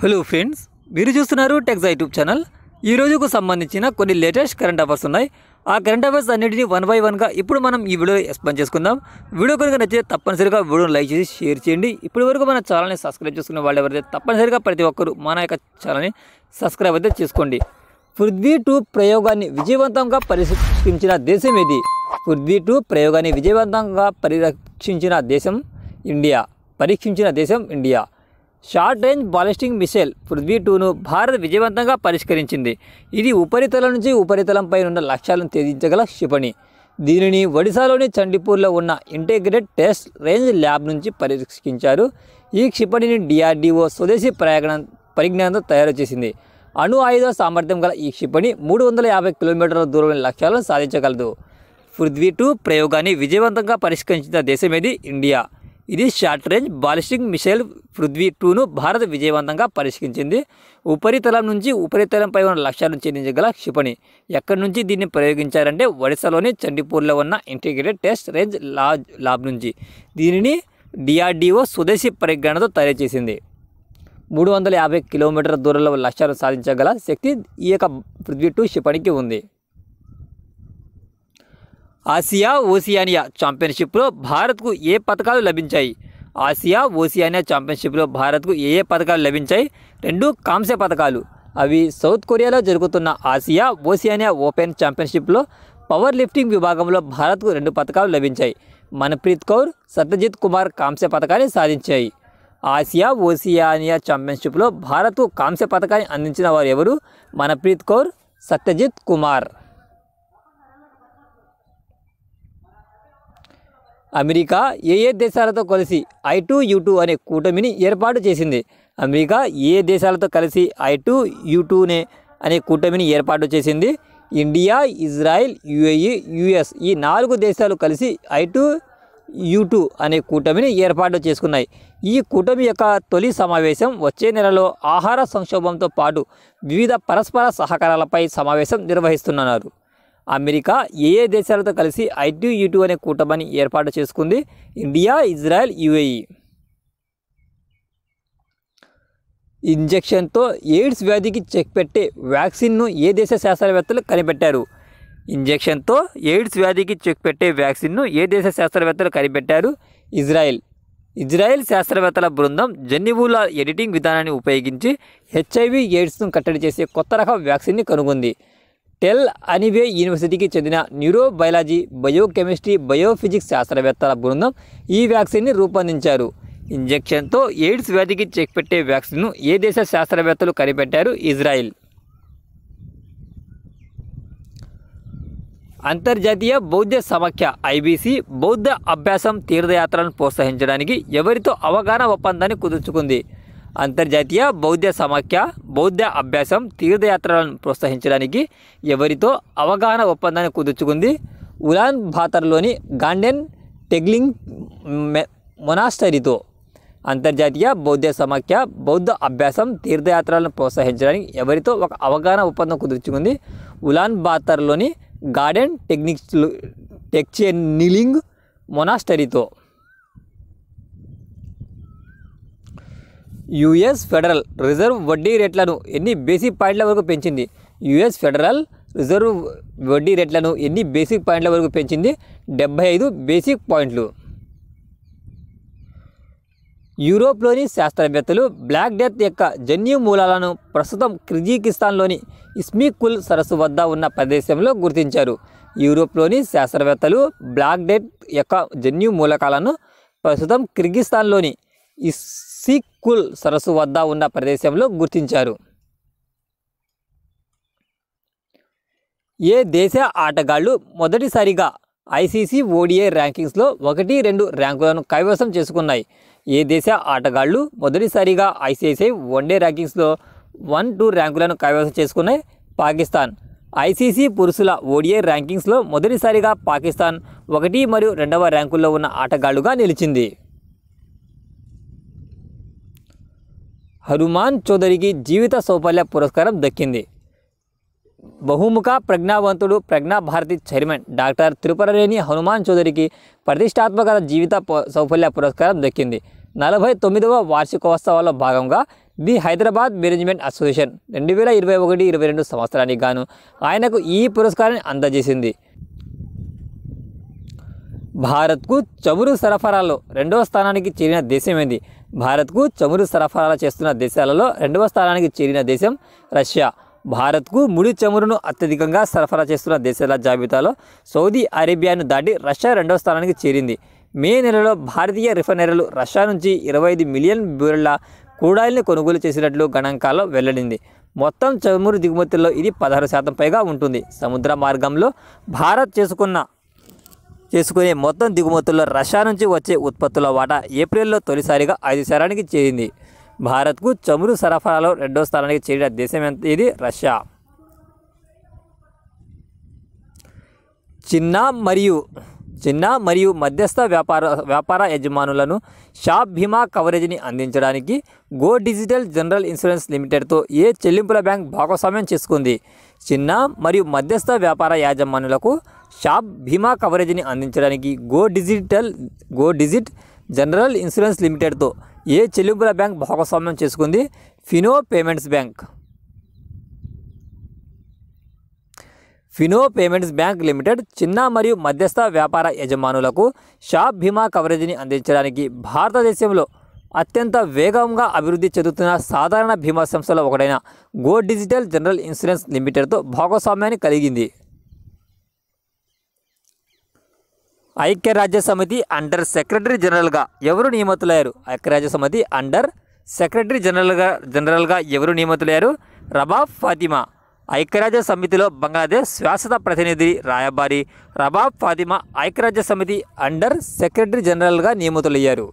hello friends మీరు చూస్తున్నారు tax YouTube channel ఈ రోజుకు సంబంధించిన కొన్ని లేటెస్ట్ కరెంట్ అఫైర్స్ ఉన్నాయి ఆ కరెంట్ అఫైర్స్ అన్నింటినీ వన్ బై వన్గా ఇప్పుడు మనం ఈ వీడియో ఎక్స్ప్లెయిన్ చేసుకుందాం వీడియో కనుక నచ్చితే తప్పనిసరిగా వీడియోని లైక్ చేసి షేర్ చేయండి ఇప్పటి వరకు మన ఛానల్ని సబ్స్క్రైబ్ చేసుకున్న వాళ్ళు ఎవరైతే తప్పనిసరిగా ప్రతి ఒక్కరు మన యొక్క ఛానల్ని సబ్స్క్రైబ్ అయితే చేసుకోండి పృథ్వీ టూ ప్రయోగాన్ని విజయవంతంగా పరిరక్షించిన దేశం ఏది పృథ్వీ టూ ప్రయోగాన్ని విజయవంతంగా పరిరక్షించిన దేశం ఇండియా పరీక్షించిన దేశం India short range ballistic missile Prithvi టూను భారత్ విజయవంతంగా పరిష్కరించింది ఇది ఉపరితలం నుంచి ఉపరితలంపై ఉన్న లక్ష్యాలను త్యజించగల క్షిపణి దీనిని ఒడిశాలోని చండీపూర్లో ఉన్న ఇంటిగ్రేటెడ్ టెస్ట్ రేంజ్ ల్యాబ్ నుంచి పరిష్కరించారు ఈ క్షిపణిని డిఆర్డీఓ స్వదేశీ ప్రయాగణ పరిజ్ఞానంతో తయారు చేసింది అణు ఆయుధ సామర్థ్యం గల ఈ క్షిపణి మూడు వందల యాభై కిలోమీటర్ల దూరంలోని లక్ష్యాలను సాధించగలదు పృథ్వీ టూ ప్రయోగాన్ని విజయవంతంగా పరిష్కరించిన దేశమేది ఇండియా ఇది short range ballistic missile Prithvi టూను భారత్ విజయవంతంగా పరిష్కరించింది ఉపరితలం నుంచి ఉపరితలంపై ఉన్న లక్ష్యాలను ఛేదించగల క్షిపణి ఎక్కడి నుంచి దీన్ని ప్రయోగించారంటే ఒడిశాలోని చండీపూర్లో ఉన్న ఇంటిగ్రేటెడ్ టెస్ట్ రేంజ్ లాజ్ లాబ్ నుంచి దీనిని డిఆర్డీఓ స్వదేశీ పరిజ్ఞానంతో తయారు చేసింది మూడు వందల యాభై కిలోమీటర్ల దూరంలో లక్ష్యాలు సాధించగల శక్తి ఈ యొక్క పృథ్వీ టూ క్షిపణికి ఉంది ఆసియా ఓసియానియా ఛాంపియన్షిప్లో భారత్కు ఏ పథకాలు లభించాయి ఆసియా ఓసియానియా ఛాంపియన్షిప్లో భారత్కు ఏ ఏ పథకాలు లభించాయి రెండు కాంస్య పథకాలు అవి సౌత్ కొరియాలో జరుగుతున్న ఆసియా ఓసియానియా ఓపెన్ ఛాంపియన్షిప్లో పవర్ లిఫ్టింగ్ విభాగంలో భారత్కు రెండు పథకాలు లభించాయి మన్ప్రీత్ కౌర్ సత్యజిత్ కుమార్ కాంస్య పథకాన్ని సాధించాయి ఆసియా ఓసియానియా ఛాంపియన్షిప్లో భారత్కు కాంస్య పథకాన్ని అందించిన వారు ఎవరు మన్ప్రీత్ కౌర్ సత్యజిత్ కుమార్ అమెరికా ఏ దేశాలతో కలిసి ఐ టూ యూ టూ అనే కూటమిని ఏర్పాటు చేసింది అమెరికా ఏ దేశాలతో కలిసి ఐ టూ యూ టూనే అనే కూటమిని ఏర్పాటు చేసింది ఇండియా ఇజ్రాయిల్ యుఏఈ యుఎస్ ఈ నాలుగు దేశాలు కలిసి ఐ టూ యూ టూ అనే కూటమిని ఏర్పాటు చేసుకున్నాయి ఈ కూటమి యొక్క తొలి సమావేశం వచ్చే నెలలో ఆహార సంక్షోభంతో పాటు వివిధ పరస్పర సహకారాలపై సమావేశం నిర్వహిస్తున్నారు అమెరికా ఏ ఏ దేశాలతో కలిసి ఐటు యూటు అనే కూటమిని ఏర్పాటు చేసుకుంది ఇండియా ఇజ్రాయెల్ యుఏఈ ఇంజెక్షన్తో ఎయిడ్స్ వ్యాధికి చెక్ పెట్టే వ్యాక్సిన్ను ఏ దేశ శాస్త్రవేత్తలు కనిపెట్టారు ఇంజెక్షన్తో ఎయిడ్స్ వ్యాధికి చెక్ పెట్టే వ్యాక్సిన్ను ఏ దేశ శాస్త్రవేత్తలు కనిపెట్టారు ఇజ్రాయెల్ ఇజ్రాయెల్ శాస్త్రవేత్తల బృందం జన్యువుల ఎడిటింగ్ విధానాన్ని ఉపయోగించి హెచ్ఐవి ఎయిడ్స్ను కట్టడి చేసే కొత్త రకం వ్యాక్సిన్ని కనుగొంది టెల్ అనివే యూనివర్సిటీకి చెందిన న్యూరోబయాలజీ బయోకెమిస్ట్రీ బయోఫిజిక్స్ శాస్త్రవేత్తల బృందం ఈ వ్యాక్సిన్ని రూపొందించారు ఇంజెక్షన్తో ఎయిడ్స్ వ్యాధికి చెక్ పెట్టే వ్యాక్సిన్ను ఏ దేశ శాస్త్రవేత్తలు కనిపెట్టారు ఇజ్రాయిల్ అంతర్జాతీయ బౌద్ధ సమాఖ్య ఐబీసీ బౌద్ధ అభ్యాసం తీర్థయాత్రలను ప్రోత్సహించడానికి ఎవరితో అవగాహన ఒప్పందాన్ని కుదుర్చుకుంది అంతర్జాతీయ బౌద్ధ సమాఖ్య బౌద్ధ అభ్యాసం తీర్థయాత్రలను ప్రోత్సహించడానికి ఎవరితో అవగాహన ఒప్పందాన్ని కుదుర్చుకుంది ఉలాన్ బాతర్లోని గాండెన్ టెగ్లింగ్ మొనాస్టరీతో అంతర్జాతీయ బౌద్ధ సమాఖ్య బౌద్ధ అభ్యాసం తీర్థయాత్రలను ప్రోత్సహించడానికి ఎవరితో ఒక అవగాహన ఒప్పందం కుదుర్చుకుంది ఉలాన్ బాతర్లోని గార్డెన్ టెక్నిక్స్ టెక్చెనిలింగ్ మొనాస్టరీతో యుఎస్ ఫెడరల్ రిజర్వ్ వడ్డీ రేట్లను ఎన్ని బేసిక్ పాయింట్ల వరకు పెంచింది యుఎస్ ఫెడరల్ రిజర్వ్ వడ్డీ రేట్లను ఎన్ని బేసిక్ పాయింట్ల వరకు పెంచింది డెబ్బై ఐదు బేసిక్ పాయింట్లు యూరోప్లోని శాస్త్రవేత్తలు బ్లాక్ డెత్ యొక్క జన్యు మూలాలను ప్రస్తుతం కిర్గికిస్తాన్లోని ఇస్మీకుల్ సరస్సు వద్ద ఉన్న ప్రదేశంలో గుర్తించారు యూరోప్లోని శాస్త్రవేత్తలు బ్లాక్ డెత్ యొక్క జన్యు మూలకాలను ప్రస్తుతం కిర్గిస్తాన్లోని ఇస్ సీక్కుల్ సరస్సు వద్ద ఉన్న ప్రదేశంలో గుర్తించారు ఏ దేశ ఆటగాళ్లు మొదటిసారిగా ఐసీసీ ఓడిఏ ర్యాంకింగ్స్లో ఒకటి రెండు ర్యాంకులను కైవసం చేసుకున్నాయి ఏ దేశ ఆటగాళ్లు మొదటిసారిగా ఐసీసీ వన్డే ర్యాంకింగ్స్లో వన్ టూ ర్యాంకులను కైవసం చేసుకున్నాయి పాకిస్తాన్ ఐసీసీ పురుషుల ఓడిఏ ర్యాంకింగ్స్లో మొదటిసారిగా పాకిస్తాన్ ఒకటి మరియు రెండవ ర్యాంకుల్లో ఉన్న ఆటగాళ్లుగా నిలిచింది హనుమాన్ చౌదరికి జీవిత సౌపల్య పురస్కారం దక్కింది బహుముఖ ప్రజ్ఞావంతుడు ప్రజ్ఞాభారతి చైర్మన్ డాక్టర్ త్రిపురలేని హనుమాన్ చౌదరికి ప్రతిష్టాత్మక జీవిత సౌఫల్య పురస్కారం దక్కింది నలభై తొమ్మిదవ వార్షికోత్సవాల్లో భాగంగా ది హైదరాబాద్ మేనేజ్మెంట్ అసోసియేషన్ రెండు వేల ఇరవై ఒకటి ఇరవై రెండు సంవత్సరానికి గాను ఆయనకు ఈ పురస్కారాన్ని అందజేసింది భారత్కు చమురు సరఫరాలో రెండవ స్థానానికి చేరిన ఏంది భారత్కు చమురు సరఫరా చేస్తున్న దేశాలలో రెండవ స్థానానికి చేరిన దేశం రష్యా భారత్కు ముడి చమురును అత్యధికంగా సరఫరా చేస్తున్న దేశాల జాబితాలో సౌదీ అరేబియాను దాటి రష్యా రెండవ స్థానానికి చేరింది మే నెలలో భారతీయ రిఫైనరీలు రష్యా నుంచి ఇరవై ఐదు మిలియన్ బ్యూరెళ్ల కూడాయిల్ని కొనుగోలు చేసినట్లు గణాంకాల్లో వెల్లడింది మొత్తం చమురు దిగుమతుల్లో ఇది పదహారు శాతం పైగా ఉంటుంది సముద్ర మార్గంలో భారత్ చేసుకున్న చేసుకునే మొత్తం దిగుమతుల్లో రష్యా నుంచి వచ్చే ఉత్పత్తుల వాటా ఏప్రిల్లో తొలిసారిగా ఐదు శాతానికి చేరింది భారత్కు చమురు సరఫరాలో రెండో స్థానానికి చేరిన దేశం ఇది రష్యా చిన్న మరియు చిన్న మరియు మధ్యస్థ వ్యాపార వ్యాపార యజమానులను షాప్ భీమా కవరేజీని అందించడానికి గో డిజిటల్ జనరల్ ఇన్సూరెన్స్ లిమిటెడ్తో ఏ చెల్లింపుల బ్యాంక్ భాగస్వామ్యం చేసుకుంది చిన్న మరియు మధ్యస్థ వ్యాపార యాజమానులకు షాప్ భీమా కవరేజీని అందించడానికి Go Digital Go Digit General Insurance లిమిటెడ్తో ఏ చెల్లింపుల బ్యాంక్ భాగస్వామ్యం చేసుకుంది Fino Payments Bank Fino Payments Bank Limited చిన్న మరియు మధ్యస్థ వ్యాపార యజమానులకు షాప్ బీమా కవరేజీని అందించడానికి భారతదేశంలో అత్యంత వేగంగా అభివృద్ధి చెందుతున్న సాధారణ బీమా సంస్థలో ఒకటైన గో డిజిటల్ జనరల్ ఇన్సూరెన్స్ లిమిటెడ్తో భాగస్వామ్యాన్ని కలిగింది ఐక్యరాజ్య సమితి అండర్ సెక్రటరీ జనరల్గా ఎవరు నియమితులయ్యారు ఐక్యరాజ్య సమితి అండర్ సెక్రటరీ జనరల్గా జనరల్గా ఎవరు నియమితులయ్యారు రబాబ్ ఫాతిమా ఐక్యరాజ్య సమితిలో బంగ్లాదేశ్ శాశ్వత ప్రతినిధి రాయబారి రబాబ్ ఫాతిమా ఐక్యరాజ్య సమితి అండర్ సెక్రటరీ జనరల్గా నియమితులయ్యారు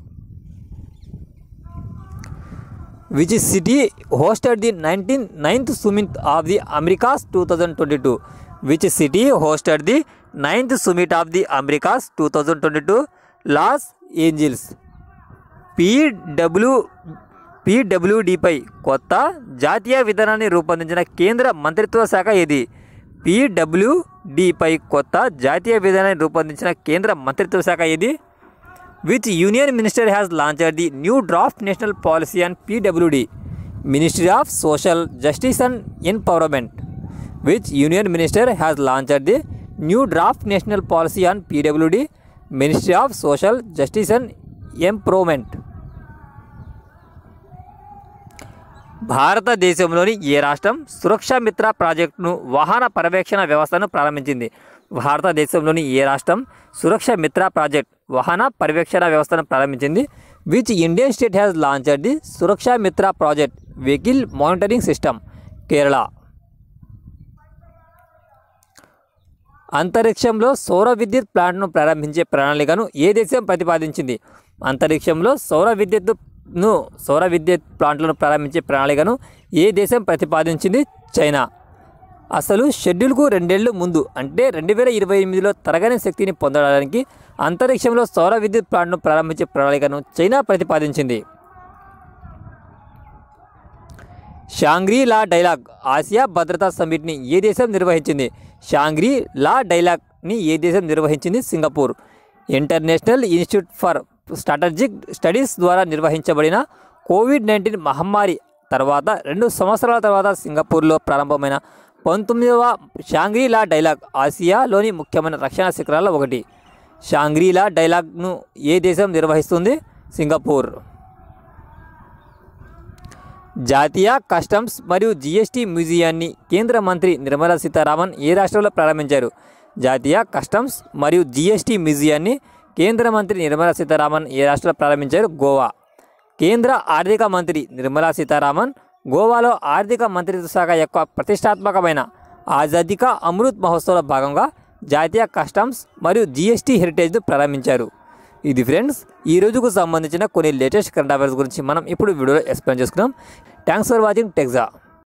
which city hosted the nineteen ninth summit of the Americas two thousand twenty two which city hosted the ninth summit of the Americas two thousand twenty two Los Angeles PW పీడబ్ల్యూడీపై కొత్త జాతీయ విధానాన్ని రూపొందించిన కేంద్ర మంత్రిత్వ శాఖ ఇది పీడబ్ల్యూడీపై కొత్త జాతీయ విధానాన్ని రూపొందించిన కేంద్ర మంత్రిత్వ శాఖ ఇది which union minister has launcher the new draft national policy and PWD ministry of social justice and empowerment which union minister has launcher the new draft national policy and PWD ministry of social justice and empowerment భారతదేశంలోని ఏ రాష్ట్రం సురక్షామిత్ర ప్రాజెక్టును వాహన పర్యవేక్షణ వ్యవస్థను ప్రారంభించింది భారతదేశంలోని ఏ రాష్ట్రం సురక్షామిత్ర ప్రాజెక్ట్ వాహన పర్యవేక్షణ వ్యవస్థను ప్రారంభించింది which Indian state has launched the Surakshamitra project vehicle monitoring system Kerala అంతరిక్షంలో సౌర విద్యుత్ ప్లాంట్ను ప్రారంభించే ప్రణాళికను ఏ దేశం ప్రతిపాదించింది అంతరిక్షంలో సౌర విద్యుత్ ను సౌర విద్యుత్ ప్లాంట్లను ప్రారంభించే ప్రణాళికను ఏ దేశం ప్రతిపాదించింది చైనా అసలు షెడ్యూల్కు రెండేళ్లు ముందు అంటే రెండు వేల ఇరవై ఎనిమిదిలో తరగని శక్తిని పొందడానికి అంతరిక్షంలో సౌర విద్యుత్ ప్లాంట్ను ప్రారంభించే ప్రణాళికను చైనా ప్రతిపాదించింది షాంగ్రీ లా డైలాగ్ ఆసియా భద్రతా సమిట్ని ఏ దేశం నిర్వహించింది షాంగ్రీ లా డైలాగ్ని ఏ దేశం నిర్వహించింది Singapore International Institute for Strategic Studies ద్వారా నిర్వహించబడిన కోవిడ్ నైన్టీన్ మహమ్మారి తర్వాత రెండు సంవత్సరాల తర్వాత సింగపూర్లో ప్రారంభమైన పంతొమ్మిదవ షాంగ్రీలా డైలాగ్ ఆసియాలోని ముఖ్యమైన రక్షణ శిఖరాల్లో ఒకటి షాంగ్రీలా డైలాగ్ను ఏ దేశం నిర్వహిస్తుంది సింగపూర్ జాతీయ కస్టమ్స్ మరియు జీఎస్టీ మ్యూజియాన్ని కేంద్ర మంత్రి నిర్మలా సీతారామన్ ఏ రాష్ట్రంలో ప్రారంభించారు జాతీయ కస్టమ్స్ మరియు జీఎస్టీ మ్యూజియాన్ని కేంద్ర మంత్రి నిర్మలా సీతారామన్ ఏ రాష్ట్రంలో ప్రారంభించారు గోవా కేంద్ర ఆర్థిక మంత్రి నిర్మలా సీతారామన్ గోవాలో ఆర్థిక మంత్రిత్వ శాఖ యొక్క ప్రతిష్టాత్మకమైన ఆజాదిక అమృత్ మహోత్సవంలో భాగంగా జాతీయ కస్టమ్స్ మరియు జిఎస్టీ హెరిటేజ్ను ప్రారంభించారు ఇది ఫ్రెండ్స్ ఈ రోజుకు సంబంధించిన కొన్ని లేటెస్ట్ కరెంట్ అఫైర్స్ గురించి మనం ఇప్పుడు వీడియోలో ఎక్స్ప్లెయిన్ చేసుకున్నాం థ్యాంక్స్ ఫర్ వాచింగ్ టెక్జా